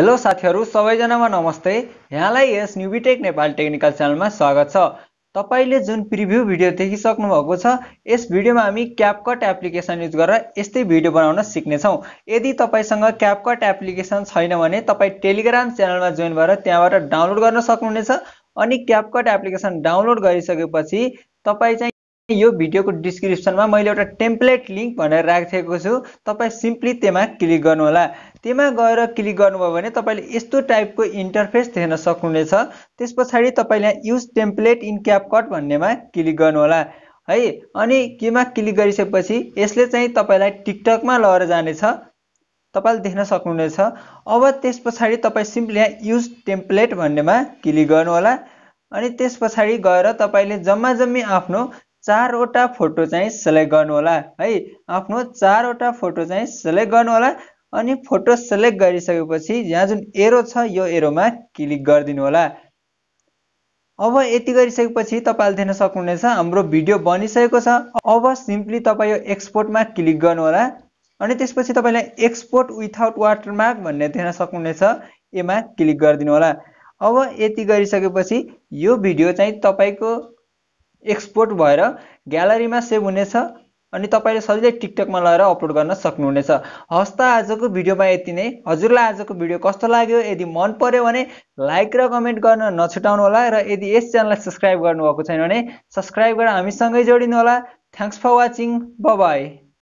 hello साथीहरू सबैजनामा नमस्ते यहाँलाई यस न्युबिटेक नेपाल टेक्निकल च्यानलमा स्वागत छ तपाईँले जुन प्रिभ्यू भिडियो देखिसक्नु भएको छ यस भिडियोमा हामी क्यापकट एप्लिकेसन युज गरेर यस्तै भिडियो बनाउन सिक्नेछौँ यदि तपाईँसँग क्यापकट एप्लिकेसन छैन भने तपाईँ टेलिग्राम च्यानलमा जोइन भएर त्यहाँबाट डाउनलोड गर्न सक्नुहुनेछ अनि क्यापकट एप्लिकेसन डाउनलोड गरिसकेपछि तपाईँ चाहिँ यो भिडियोको डिस्क्रिप्सनमा मैले एउटा टेम्प्लेट लिङ्क भनेर राखिदिएको छु तपाईँ सिम्पली त्यसमा क्लिक गर्नुहोला त्यहीमा गएर क्लिक गर्नुभयो भने तपाईँले यस्तो टाइपको इन्टरफेस देख्न सक्नुहुनेछ त्यस पछाडि तपाईँले यहाँ युज टेम्प्लेट इन क्यापकट भन्नेमा क्लिक गर्नुहोला है अनि केमा क्लिक गरिसकेपछि यसले चाहिँ तपाईँलाई टिकटकमा लगेर जानेछ तपाईँले देख्न सक्नुहुनेछ अब त्यस पछाडि तपाईँ सिम्पली यहाँ युज टेम्प्लेट भन्नेमा क्लिक गर्नुहोला अनि त्यस पछाडि गएर तपाईँले जम्मा जम्मी आफ्नो चारवटा फोटो चाहिँ सेलेक्ट गर्नुहोला है आफ्नो चारवटा फोटो चाहिँ सेलेक्ट गर्नुहोला अनि फोटो सेलेक्ट गरिसकेपछि यहाँ जुन एरो छ यो एरोमा क्लिक गरिदिनु होला अब यति गरिसकेपछि तपाईँले देख्न सक्नुहुनेछ हाम्रो भिडियो बनिसकेको छ अब सिम्पली तपाईँ यो एक्सपोर्टमा क्लिक गर्नुहोला अनि त्यसपछि तपाईँले एक्सपोर्ट विथआउट वाटरमार्क भन्ने देख्न सक्नुहुनेछ यसमा क्लिक गरिदिनु होला अब यति गरिसकेपछि यो भिडियो चाहिँ तपाईँको एक्सपोर्ट भएर ग्यालरीमा सेभ हुनेछ अनि तपाईँले सजिलै टिकटकमा लगेर अपलोड गर्न सक्नुहुनेछ हस् त आजको भिडियोमा यति नै हजुरलाई आजको भिडियो कस्तो लाग्यो यदि मन पऱ्यो भने लाइक र कमेन्ट गर्न नछुटाउनु होला र यदि यस च्यानललाई सब्सक्राइब गर्नुभएको छैन भने सब्सक्राइब गरेर हामीसँगै जोडिनु होला थ्याङ्क्स फर वाचिङ ब बाई